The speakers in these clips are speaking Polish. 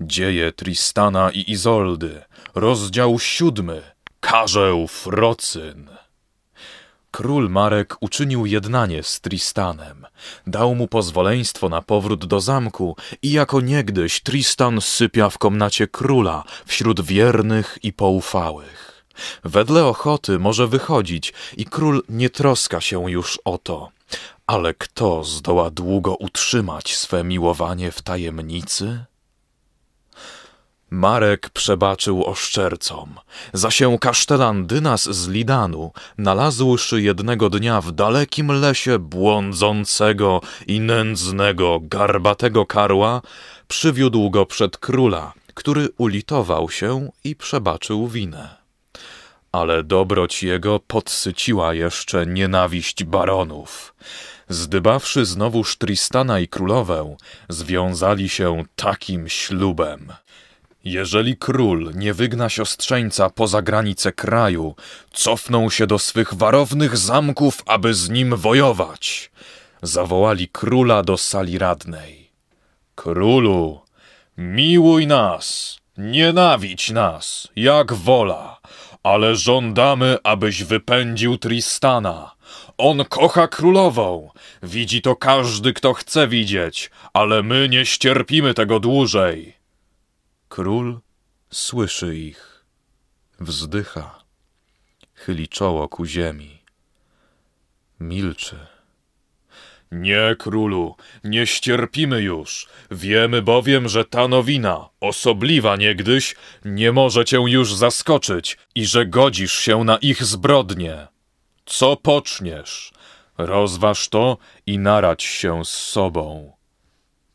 Dzieje Tristana i Izoldy, rozdział siódmy, Karzeł Frocyn. Król Marek uczynił jednanie z Tristanem, dał mu pozwoleństwo na powrót do zamku i jako niegdyś Tristan sypia w komnacie króla wśród wiernych i poufałych. Wedle ochoty może wychodzić i król nie troska się już o to. Ale kto zdoła długo utrzymać swe miłowanie w tajemnicy? Marek przebaczył oszczercom, kasztelan Dynas z Lidanu, nalazłszy jednego dnia w dalekim lesie błądzącego i nędznego, garbatego karła, przywiódł go przed króla, który ulitował się i przebaczył winę. Ale dobroć jego podsyciła jeszcze nienawiść baronów. Zdybawszy znowuż Tristana i królowę, związali się takim ślubem – jeżeli król nie wygna siostrzeńca poza granice kraju, cofną się do swych warownych zamków, aby z nim wojować. Zawołali króla do sali radnej. Królu, miłuj nas, nienawidź nas, jak wola, ale żądamy, abyś wypędził Tristana. On kocha królową. Widzi to każdy, kto chce widzieć, ale my nie ścierpimy tego dłużej. Król słyszy ich, wzdycha, chyli czoło ku ziemi, milczy. Nie, królu, nie ścierpimy już. Wiemy bowiem, że ta nowina, osobliwa niegdyś, nie może cię już zaskoczyć i że godzisz się na ich zbrodnie. Co poczniesz? Rozważ to i naradź się z sobą.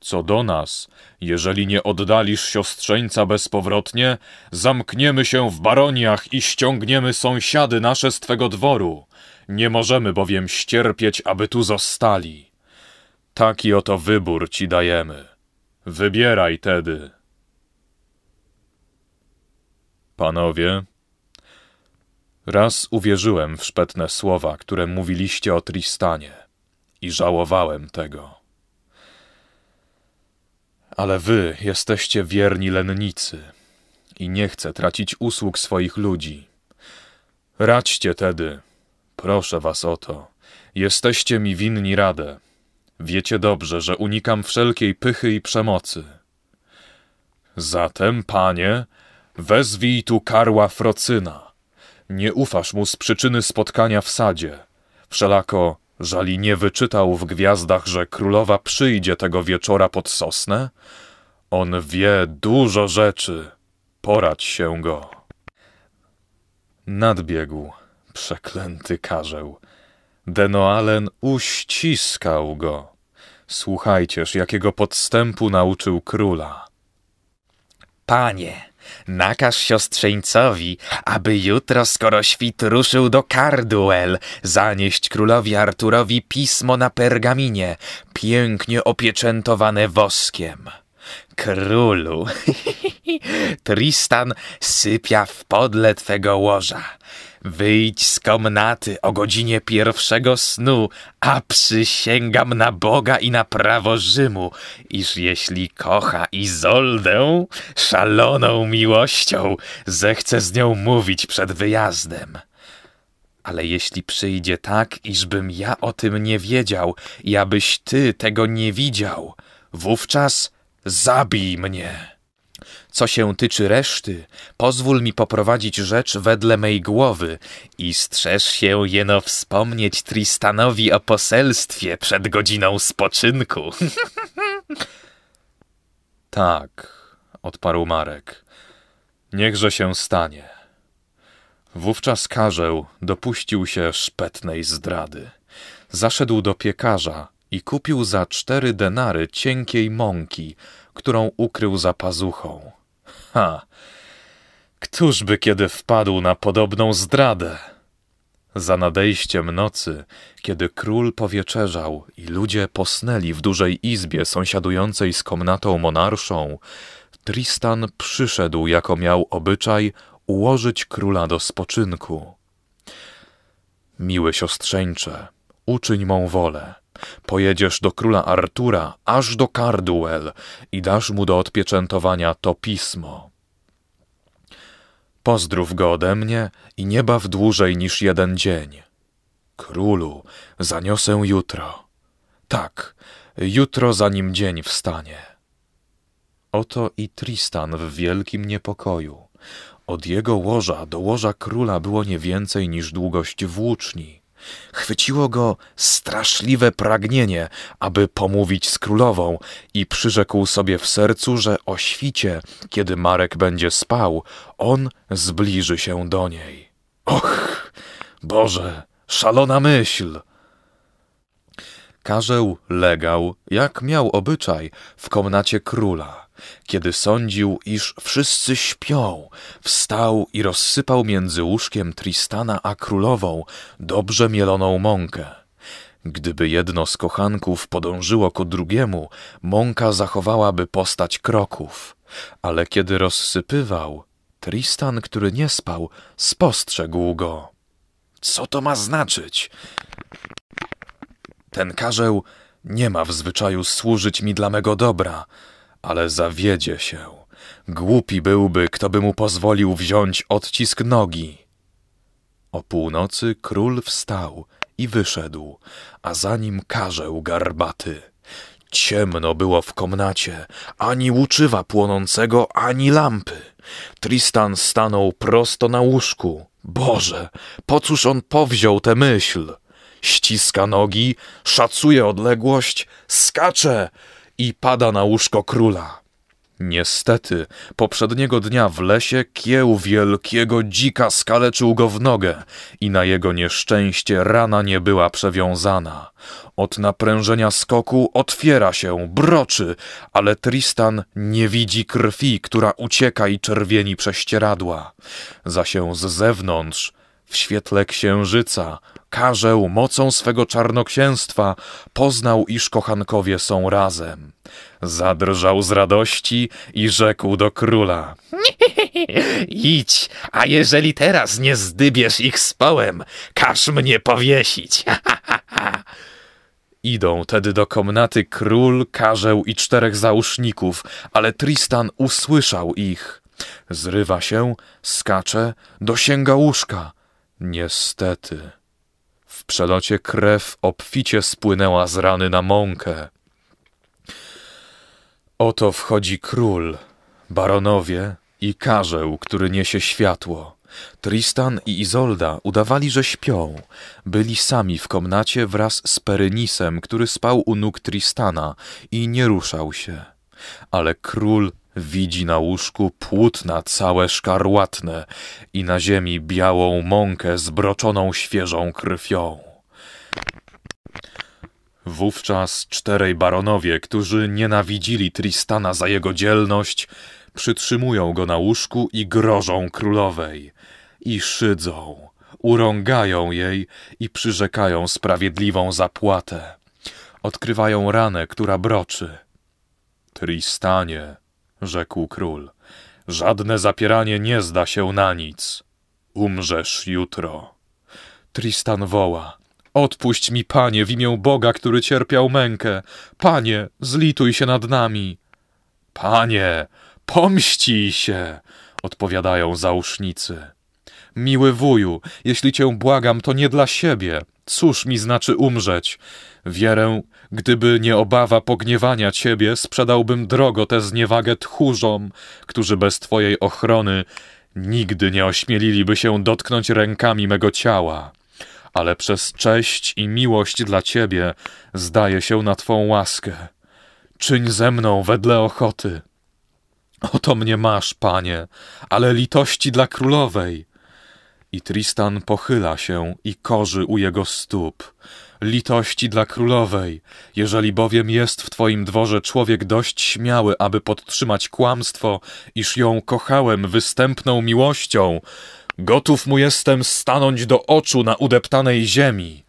Co do nas, jeżeli nie oddalisz siostrzeńca bezpowrotnie, zamkniemy się w baroniach i ściągniemy sąsiady nasze z twego dworu. Nie możemy bowiem ścierpieć, aby tu zostali. Taki oto wybór ci dajemy. Wybieraj tedy. Panowie, raz uwierzyłem w szpetne słowa, które mówiliście o Tristanie i żałowałem tego. Ale wy jesteście wierni lennicy i nie chcę tracić usług swoich ludzi. Radźcie tedy, proszę was o to. Jesteście mi winni radę. Wiecie dobrze, że unikam wszelkiej pychy i przemocy. Zatem, panie, wezwij tu karła Frocyna. Nie ufasz mu z przyczyny spotkania w sadzie. Wszelako Żali nie wyczytał w gwiazdach, że królowa przyjdzie tego wieczora pod sosnę? On wie dużo rzeczy. Porać się go. Nadbiegł, przeklęty karzeł. Denoalen uściskał go. Słuchajcież, jakiego podstępu nauczył króla. Panie, Nakaż siostrzeńcowi, aby jutro, skoro świt ruszył do Carduel, zanieść królowi Arturowi pismo na pergaminie, pięknie opieczętowane woskiem. Królu, Tristan sypia w podle twego łoża. Wyjdź z komnaty o godzinie pierwszego snu, a przysięgam na Boga i na prawo Rzymu, iż jeśli kocha Izoldę, szaloną miłością, zechce z nią mówić przed wyjazdem. Ale jeśli przyjdzie tak, iżbym ja o tym nie wiedział i abyś ty tego nie widział, wówczas zabij mnie. Co się tyczy reszty, pozwól mi poprowadzić rzecz wedle mej głowy i strzeż się jeno wspomnieć Tristanowi o poselstwie przed godziną spoczynku. tak, odparł Marek. Niechże się stanie. Wówczas Karzeł dopuścił się szpetnej zdrady. Zaszedł do piekarza i kupił za cztery denary cienkiej mąki, którą ukrył za pazuchą. Ha! Któż by kiedy wpadł na podobną zdradę? Za nadejściem nocy, kiedy król powieczerzał i ludzie posnęli w dużej izbie sąsiadującej z komnatą monarszą, Tristan przyszedł, jako miał obyczaj, ułożyć króla do spoczynku. Miły siostrzeńcze, uczyń mą wolę pojedziesz do króla Artura, aż do Carduel i dasz mu do odpieczętowania to pismo. Pozdrów go ode mnie i nie baw dłużej niż jeden dzień. Królu, zaniosę jutro. Tak, jutro zanim dzień wstanie. Oto i Tristan w wielkim niepokoju. Od jego łoża do łoża króla było nie więcej niż długość włóczni. Chwyciło go straszliwe pragnienie, aby pomówić z królową i przyrzekł sobie w sercu, że o świcie, kiedy Marek będzie spał, on zbliży się do niej. Och, Boże, szalona myśl! Karzeł legał, jak miał obyczaj, w komnacie króla. Kiedy sądził, iż wszyscy śpią, wstał i rozsypał między łóżkiem Tristana a królową dobrze mieloną mąkę. Gdyby jedno z kochanków podążyło ku drugiemu, mąka zachowałaby postać kroków. Ale kiedy rozsypywał, Tristan, który nie spał, spostrzegł go. Co to ma znaczyć? Ten karzeł nie ma w zwyczaju służyć mi dla mego dobra ale zawiedzie się. Głupi byłby, kto by mu pozwolił wziąć odcisk nogi. O północy król wstał i wyszedł, a za nim karzeł garbaty. Ciemno było w komnacie, ani łuczywa płonącego, ani lampy. Tristan stanął prosto na łóżku. Boże, po cóż on powziął tę myśl? Ściska nogi, szacuje odległość, skacze! i pada na łóżko króla. Niestety, poprzedniego dnia w lesie kieł wielkiego dzika skaleczył go w nogę i na jego nieszczęście rana nie była przewiązana. Od naprężenia skoku otwiera się, broczy, ale Tristan nie widzi krwi, która ucieka i czerwieni prześcieradła. Za się z zewnątrz w świetle księżyca, karzeł mocą swego czarnoksięstwa, poznał, iż kochankowie są razem. Zadrżał z radości i rzekł do króla. Idź, a jeżeli teraz nie zdybiesz ich z połem, każ mnie powiesić. Idą tedy do komnaty król, karzeł i czterech zauszników, ale Tristan usłyszał ich. Zrywa się, skacze, dosięga łóżka. Niestety, w przelocie krew obficie spłynęła z rany na mąkę. Oto wchodzi król, baronowie i karzeł, który niesie światło. Tristan i Izolda udawali, że śpią. Byli sami w komnacie wraz z Perynisem, który spał u nóg Tristana i nie ruszał się. Ale król Widzi na łóżku płótna całe szkarłatne i na ziemi białą mąkę zbroczoną świeżą krwią. Wówczas czterej baronowie, którzy nienawidzili Tristana za jego dzielność, przytrzymują go na łóżku i grożą królowej. I szydzą, urągają jej i przyrzekają sprawiedliwą zapłatę. Odkrywają ranę, która broczy. Tristanie, rzekł król. Żadne zapieranie nie zda się na nic. Umrzesz jutro. Tristan woła. Odpuść mi, panie, w imię Boga, który cierpiał mękę. Panie, zlituj się nad nami. Panie, pomścij się, odpowiadają zausznicy. Miły wuju, jeśli cię błagam, to nie dla siebie. Cóż mi znaczy umrzeć? Wierę, Gdyby nie obawa pogniewania ciebie, sprzedałbym drogo tę zniewagę tchórzom, którzy bez twojej ochrony nigdy nie ośmieliliby się dotknąć rękami mego ciała. Ale przez cześć i miłość dla ciebie zdaje się na twą łaskę. Czyń ze mną wedle ochoty. Oto mnie masz, panie, ale litości dla królowej. I Tristan pochyla się i korzy u jego stóp. Litości dla królowej, jeżeli bowiem jest w twoim dworze człowiek dość śmiały, aby podtrzymać kłamstwo, iż ją kochałem występną miłością, gotów mu jestem stanąć do oczu na udeptanej ziemi.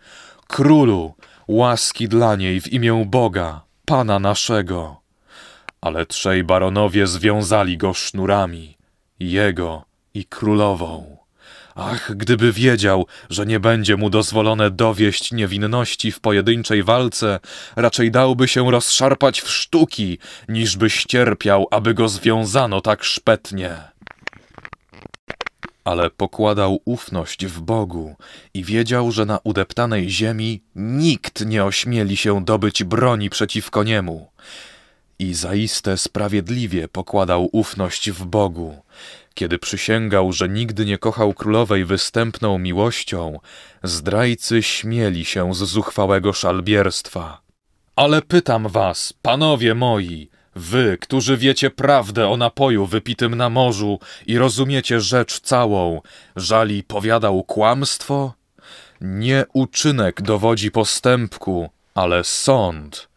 Królu, łaski dla niej w imię Boga, Pana naszego. Ale trzej baronowie związali go sznurami, jego i królową. Ach, gdyby wiedział, że nie będzie mu dozwolone dowieść niewinności w pojedynczej walce, raczej dałby się rozszarpać w sztuki, niż by ścierpiał, aby go związano tak szpetnie. Ale pokładał ufność w Bogu i wiedział, że na udeptanej ziemi nikt nie ośmieli się dobyć broni przeciwko niemu. I zaiste sprawiedliwie pokładał ufność w Bogu kiedy przysięgał, że nigdy nie kochał królowej występną miłością, zdrajcy śmieli się z zuchwałego szalbierstwa. Ale pytam was, panowie moi, wy, którzy wiecie prawdę o napoju wypitym na morzu i rozumiecie rzecz całą, żali powiadał kłamstwo? Nie uczynek dowodzi postępku, ale sąd.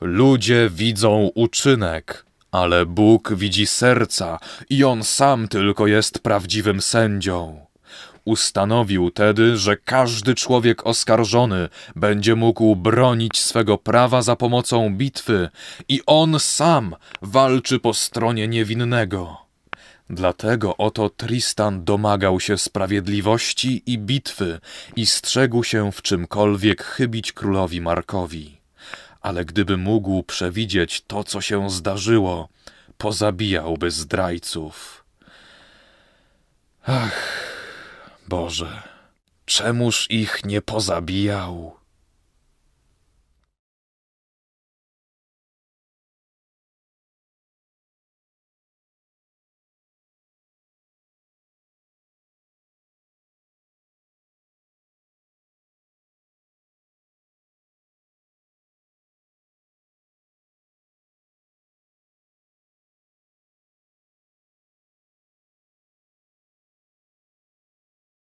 Ludzie widzą uczynek, ale Bóg widzi serca i On sam tylko jest prawdziwym sędzią. Ustanowił tedy, że każdy człowiek oskarżony będzie mógł bronić swego prawa za pomocą bitwy i on sam walczy po stronie niewinnego. Dlatego oto Tristan domagał się sprawiedliwości i bitwy i strzegł się w czymkolwiek chybić królowi Markowi ale gdyby mógł przewidzieć to, co się zdarzyło, pozabijałby zdrajców. Ach, Boże, czemuż ich nie pozabijał?